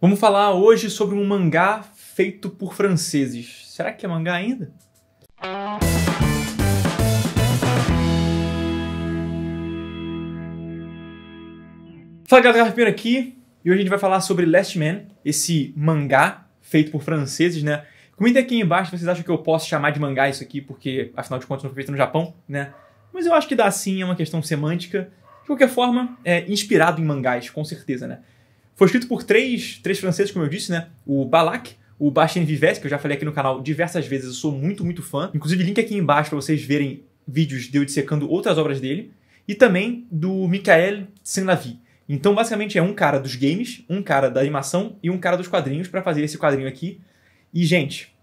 Vamos falar hoje sobre um mangá feito por franceses. Será que é mangá ainda? Fala galera, Carpino aqui e hoje a gente vai falar sobre Last Man, esse mangá feito por franceses, né? Comenta aqui embaixo vocês acham que eu posso chamar de mangá isso aqui, porque afinal de contas não foi feito no Japão, né? Mas eu acho que dá sim, é uma questão semântica. De qualquer forma, é inspirado em mangás, com certeza, né? Foi escrito por três, três franceses, como eu disse, né? O Balak, o Bastien Vives, que eu já falei aqui no canal diversas vezes, eu sou muito, muito fã. Inclusive, link aqui embaixo para vocês verem vídeos de eu dissecando outras obras dele. E também do Michael Senavi Então, basicamente, é um cara dos games, um cara da animação e um cara dos quadrinhos para fazer esse quadrinho aqui. E, gente,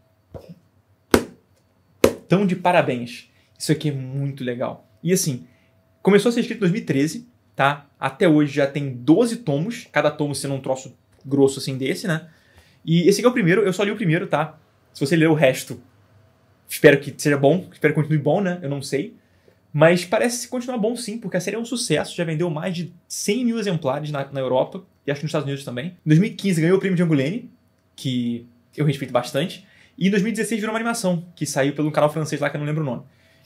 tão de parabéns. Isso aqui é muito legal. E, assim, começou a ser escrito em 2013 tá? Até hoje já tem 12 tomos, cada tomo sendo um troço grosso assim desse, né? E esse aqui é o primeiro, eu só li o primeiro, tá? Se você ler o resto, espero que seja bom, espero que continue bom, né? Eu não sei. Mas parece continuar bom sim, porque a série é um sucesso, já vendeu mais de 100 mil exemplares na, na Europa e acho que nos Estados Unidos também. Em 2015 ganhou o prêmio de Angoulême, que eu respeito bastante. E em 2016 virou uma animação, que saiu pelo canal francês lá que eu não lembro o nome.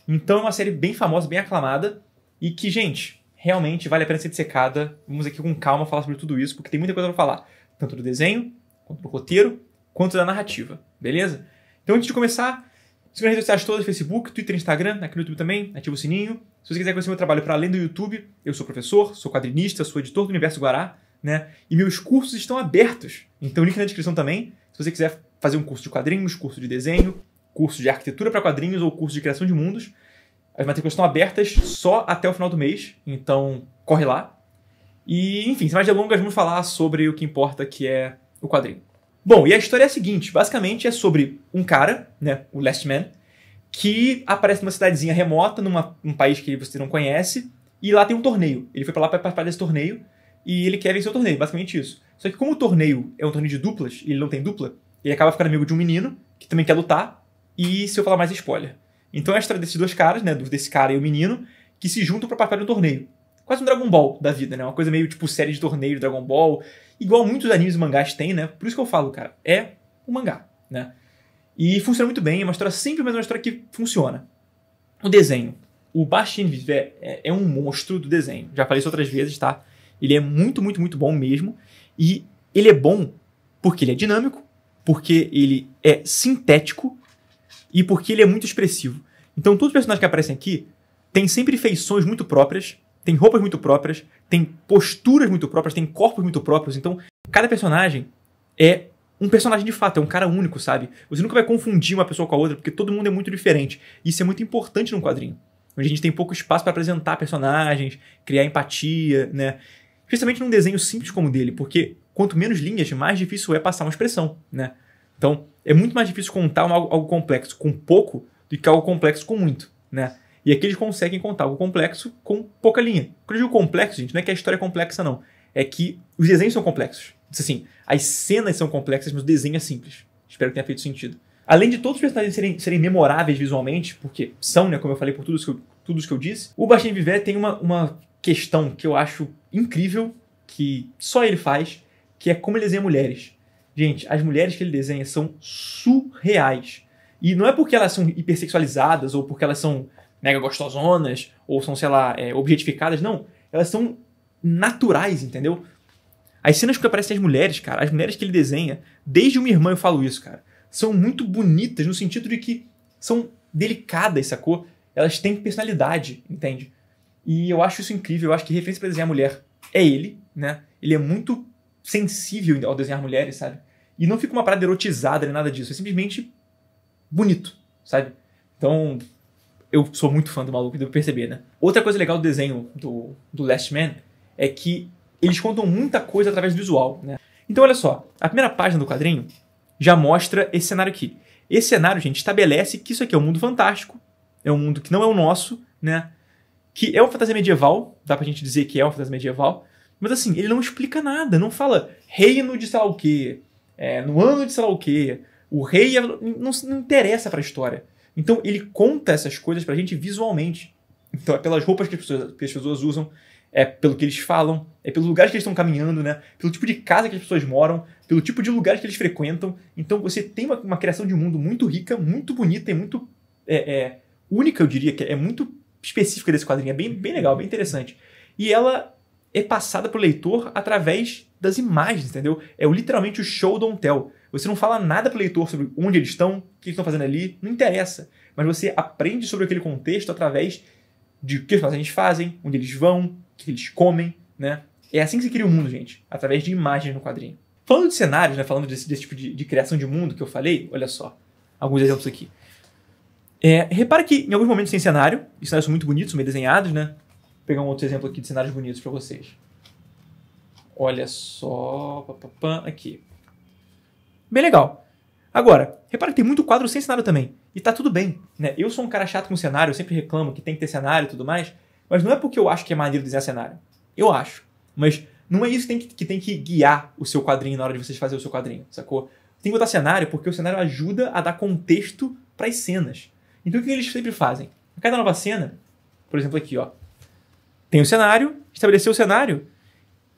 Então é uma série bem famosa, bem aclamada e que, gente, realmente vale a pena ser dissecada. Vamos aqui com calma falar sobre tudo isso, porque tem muita coisa para falar, tanto do desenho, quanto do roteiro, quanto da narrativa, beleza? Então antes de começar, siga nas redes sociais todas, Facebook, Twitter, Instagram, aqui no YouTube também, ativa o sininho. Se você quiser conhecer meu trabalho para além do YouTube, eu sou professor, sou quadrinista, sou editor do Universo Guará, né? E meus cursos estão abertos. Então link na descrição também, se você quiser fazer um curso de quadrinhos, curso de desenho, curso de arquitetura para quadrinhos ou curso de criação de mundos, as matrículas estão abertas só até o final do mês, então corre lá. E, enfim, sem mais delongas, vamos falar sobre o que importa, que é o quadrinho. Bom, e a história é a seguinte: basicamente é sobre um cara, né, o Last Man, que aparece numa cidadezinha remota, num país que você não conhece, e lá tem um torneio. Ele foi para lá para participar desse torneio e ele quer vencer o torneio, basicamente isso. Só que como o torneio é um torneio de duplas, e ele não tem dupla, ele acaba ficando amigo de um menino que também quer lutar. E se eu falar mais é spoiler. Então é a história desses dois caras, né? Desse cara e o menino, que se juntam para participar de um torneio. Quase um Dragon Ball da vida, né? Uma coisa meio tipo série de torneio Dragon Ball, igual muitos animes e mangás têm, né? Por isso que eu falo, cara, é um mangá, né? E funciona muito bem, é uma história simples, mas é uma história que funciona. O desenho. O Bashin Vive é, é um monstro do desenho. Já falei isso outras vezes, tá? Ele é muito, muito, muito bom mesmo. E ele é bom porque ele é dinâmico, porque ele é sintético e porque ele é muito expressivo. Então, todos os personagens que aparecem aqui têm sempre feições muito próprias, têm roupas muito próprias, têm posturas muito próprias, têm corpos muito próprios. Então, cada personagem é um personagem de fato, é um cara único, sabe? Você nunca vai confundir uma pessoa com a outra, porque todo mundo é muito diferente. Isso é muito importante num quadrinho. Onde a gente tem pouco espaço para apresentar personagens, criar empatia, né? Especialmente num desenho simples como o dele, porque quanto menos linhas, mais difícil é passar uma expressão, né? Então, é muito mais difícil contar algo, algo, complexo com pouco do que algo complexo com muito, né? E aqui eles conseguem contar algo complexo com pouca linha. Quando eu digo complexo, gente, não é que a história é complexa, não. É que os desenhos são complexos. Assim, as cenas são complexas, mas o desenho é simples. Espero que tenha feito sentido. Além de todos os personagens serem, serem memoráveis visualmente, porque são, né, como eu falei, por tudo isso que eu, tudo isso que eu disse, o Bastien Viver tem uma, uma questão que eu acho incrível, que só ele faz, que é como ele desenha mulheres. Gente, as mulheres que ele desenha são surreais. E não é porque elas são hipersexualizadas ou porque elas são mega gostosonas ou são, sei lá, é, objetificadas. Não. Elas são naturais, entendeu? As cenas que aparecem as mulheres, cara, as mulheres que ele desenha, desde uma irmã eu falo isso, cara, são muito bonitas no sentido de que são delicadas, sacou? Elas têm personalidade, entende? E eu acho isso incrível. Eu acho que referência para desenhar mulher é ele, né? Ele é muito sensível ao desenhar mulheres, sabe? E não fica uma parada erotizada nem nada disso. É simplesmente bonito, sabe? Então, eu sou muito fã do maluco, devo perceber, né? Outra coisa legal do desenho do, do Last Man é que eles contam muita coisa através do visual, né? Então, olha só. A primeira página do quadrinho já mostra esse cenário aqui. Esse cenário, gente, estabelece que isso aqui é um mundo fantástico, é um mundo que não é o nosso, né? Que é uma fantasia medieval, dá pra gente dizer que é uma fantasia medieval, mas assim, ele não explica nada, não fala reino de sei lá o quê, é, no ano de sei lá o quê. O rei é, não, não interessa para a história. Então ele conta essas coisas para a gente visualmente. Então é pelas roupas que as pessoas, que as pessoas usam, é pelo que eles falam, é pelos lugares que eles estão caminhando, né? Pelo tipo de casa que as pessoas moram, pelo tipo de lugares que eles frequentam. Então você tem uma, uma criação de mundo muito rica, muito bonita e muito é, é, única, eu diria, que é muito específica desse quadrinho. É bem, bem legal, bem interessante. E ela é passada para o leitor através das imagens, entendeu? É literalmente o show don't tell. Você não fala nada para o leitor sobre onde eles estão, o que eles estão fazendo ali, não interessa. Mas você aprende sobre aquele contexto através de o que os pacientes fazem, onde eles vão, o que eles comem, né? É assim que se cria o mundo, gente, através de imagens no quadrinho. Falando de cenários, né, falando desse, desse tipo de, de, criação de mundo que eu falei, olha só, alguns exemplos aqui. É, repara que em alguns momentos tem cenário, e cenários são muito bonitos, são desenhados, né? Vou pegar um outro exemplo aqui de cenários bonitos para vocês. Olha só, aqui. Bem legal. Agora, repara que tem muito quadro sem cenário também. E tá tudo bem, né? Eu sou um cara chato com cenário, eu sempre reclamo que tem que ter cenário e tudo mais, mas não é porque eu acho que é maneiro desenhar cenário. Eu acho. Mas não é isso que tem que, que tem que guiar o seu quadrinho na hora de vocês fazer o seu quadrinho, sacou? Tem que botar cenário porque o cenário ajuda a dar contexto para as cenas. Então o que eles sempre fazem? A cada nova cena, por exemplo aqui, ó, tem o cenário, estabeleceu o cenário,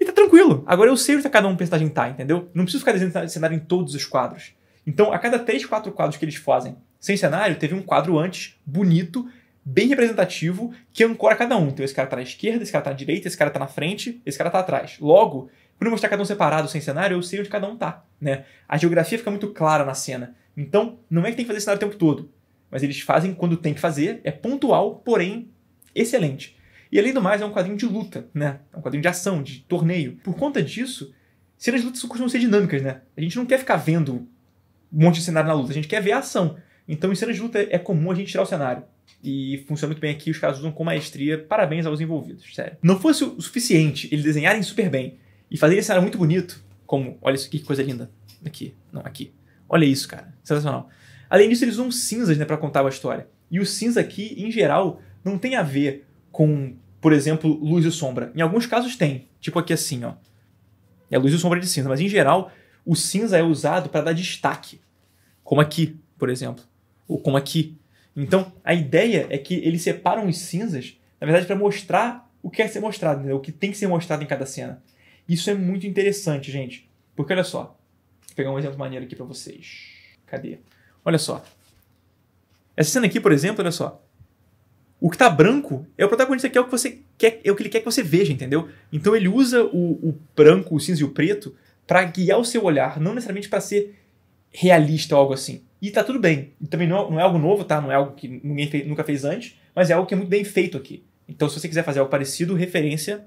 e tá tranquilo. Agora eu sei onde tá cada um personagem tá, entendeu? Não preciso ficar desenhando cenário em todos os quadros. Então, a cada três, quatro quadros que eles fazem sem cenário, teve um quadro antes, bonito, bem representativo, que ancora cada um. Então, esse cara tá na esquerda, esse cara tá na direita, esse cara tá na frente, esse cara tá atrás. Logo, por eu mostrar cada um separado, sem cenário, eu sei onde cada um tá, né? A geografia fica muito clara na cena. Então, não é que tem que fazer cenário o tempo todo, mas eles fazem quando tem que fazer, é pontual, porém excelente. E além do mais, é um quadrinho de luta, né? É um quadrinho de ação, de torneio. Por conta disso, cenas de luta costumam ser dinâmicas, né? A gente não quer ficar vendo um monte de cenário na luta, a gente quer ver a ação. Então, em cenas de luta é comum a gente tirar o cenário. E funciona muito bem aqui, os caras usam com maestria. Parabéns aos envolvidos, sério. Não fosse o suficiente eles desenharem super bem e fazerem esse cenário muito bonito, como, olha isso aqui, que coisa linda. Aqui, não, aqui. Olha isso, cara. Sensacional. Além disso, eles usam cinzas, né, pra contar a história. E o cinza aqui, em geral, não tem a ver com, por exemplo, luz e sombra. Em alguns casos tem, tipo aqui assim, ó. É luz e sombra de cinza, mas em geral o cinza é usado para dar destaque, como aqui, por exemplo, ou como aqui. Então, a ideia é que eles separam os cinzas, na verdade, para mostrar o que é ser mostrado, o que tem que ser mostrado em cada cena. Isso é muito interessante, gente. Porque olha só, vou pegar um exemplo maneiro aqui para vocês. Cadê? Olha só. Essa cena aqui, por exemplo, olha só. O que tá branco é o protagonista que é o que você quer, é o que ele quer que você veja, entendeu? Então ele usa o, o branco, o cinza e o preto para guiar o seu olhar, não necessariamente para ser realista ou algo assim. E tá tudo bem. E também não, é, não é algo novo, tá? Não é algo que ninguém fez, nunca fez antes, mas é algo que é muito bem feito aqui. Então, se você quiser fazer algo parecido, referência,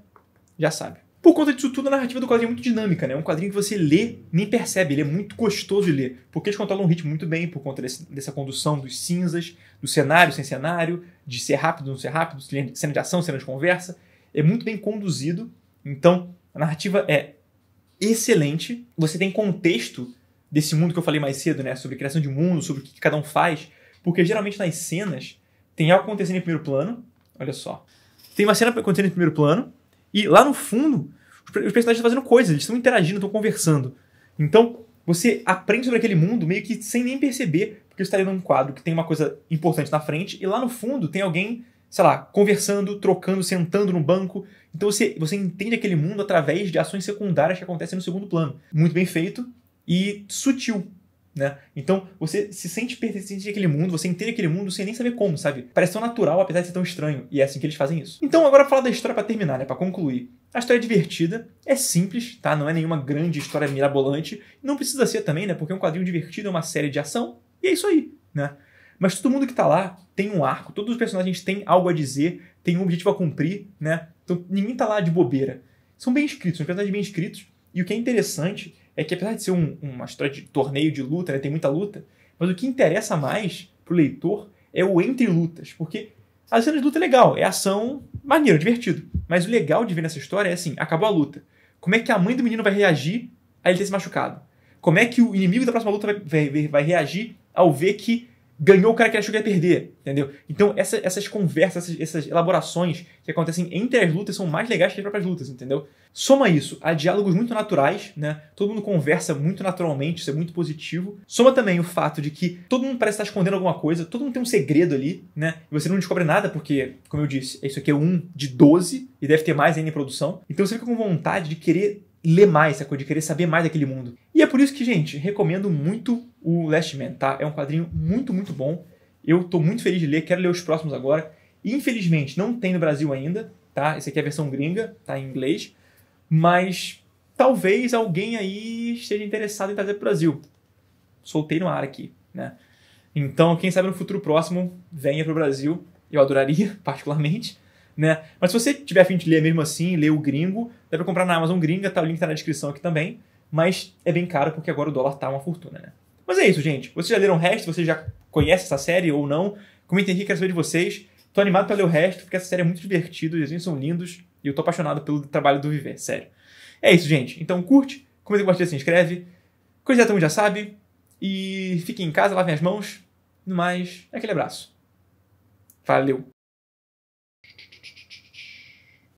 já sabe. Por conta disso tudo, a narrativa do quadrinho é muito dinâmica, né? É um quadrinho que você lê, nem percebe, ele é muito gostoso de ler, porque eles controlam o ritmo muito bem, por conta desse, dessa condução dos cinzas, do cenário sem cenário, de ser rápido não ser rápido, cena de ação, cena de conversa. É muito bem conduzido, então a narrativa é excelente. Você tem contexto desse mundo que eu falei mais cedo, né? Sobre criação de mundo, sobre o que cada um faz, porque geralmente nas cenas tem algo acontecendo em primeiro plano, olha só. Tem uma cena acontecendo em primeiro plano, e lá no fundo, os personagens estão fazendo coisas, eles estão interagindo, estão conversando. Então, você aprende sobre aquele mundo meio que sem nem perceber, porque você está lendo um quadro que tem uma coisa importante na frente, e lá no fundo tem alguém, sei lá, conversando, trocando, sentando no banco. Então você, você entende aquele mundo através de ações secundárias que acontecem no segundo plano. Muito bem feito e sutil. Né? Então você se sente pertencente àquele mundo, você entende aquele mundo sem nem saber como, sabe? Parece tão natural, apesar de ser tão estranho, e é assim que eles fazem isso. Então, agora falar da história para terminar, né? Pra concluir. A história é divertida, é simples, tá? Não é nenhuma grande história mirabolante. Não precisa ser também, né? Porque é um quadrinho divertido, é uma série de ação, e é isso aí, né? Mas todo mundo que tá lá tem um arco, todos os personagens têm algo a dizer, têm um objetivo a cumprir, né? Então ninguém tá lá de bobeira. São bem escritos, são personagens bem escritos, e o que é interessante é que apesar de ser um, uma história de torneio de luta, né, tem muita luta, mas o que interessa mais pro leitor é o entre lutas, porque as cenas de luta é legal, é ação maneiro, divertido. Mas o legal de ver nessa história é assim, acabou a luta. Como é que a mãe do menino vai reagir a ele ter se machucado? Como é que o inimigo da próxima luta vai, vai, vai reagir ao ver que ganhou o cara que achou que ia perder, entendeu? Então essa, essas conversas, essas, essas, elaborações que acontecem entre as lutas são mais legais que as próprias lutas, entendeu? Soma isso a diálogos muito naturais, né? Todo mundo conversa muito naturalmente, isso é muito positivo. Soma também o fato de que todo mundo parece estar escondendo alguma coisa, todo mundo tem um segredo ali, né? E você não descobre nada porque, como eu disse, isso aqui é um de 12 e deve ter mais ainda em produção. Então você fica com vontade de querer ler mais, essa coisa de querer saber mais daquele mundo. E é por isso que, gente, recomendo muito o Last Man, tá? É um quadrinho muito, muito bom. Eu tô muito feliz de ler, quero ler os próximos agora. Infelizmente, não tem no Brasil ainda, tá? Esse aqui é a versão gringa, tá em inglês. Mas talvez alguém aí esteja interessado em trazer pro Brasil. Soltei no ar aqui, né? Então, quem sabe no futuro próximo venha pro Brasil. Eu adoraria, particularmente né? Mas se você tiver afim de ler mesmo assim, ler o gringo, dá pra comprar na Amazon gringa, tá? O link tá na descrição aqui também. Mas é bem caro porque agora o dólar tá uma fortuna, né? Mas é isso, gente. Vocês já leram o resto? Vocês já conhecem essa série ou não? Comentem aqui, quero saber de vocês. Tô animado pra ler o resto, porque essa série é muito divertida, os desenhos são lindos e eu tô apaixonado pelo trabalho do Viver, sério. É isso, gente. Então curte, comenta, compartilha, se inscreve. Coisa que todo mundo já sabe. E fiquem em casa, lavem as mãos. No mais, aquele abraço. Valeu!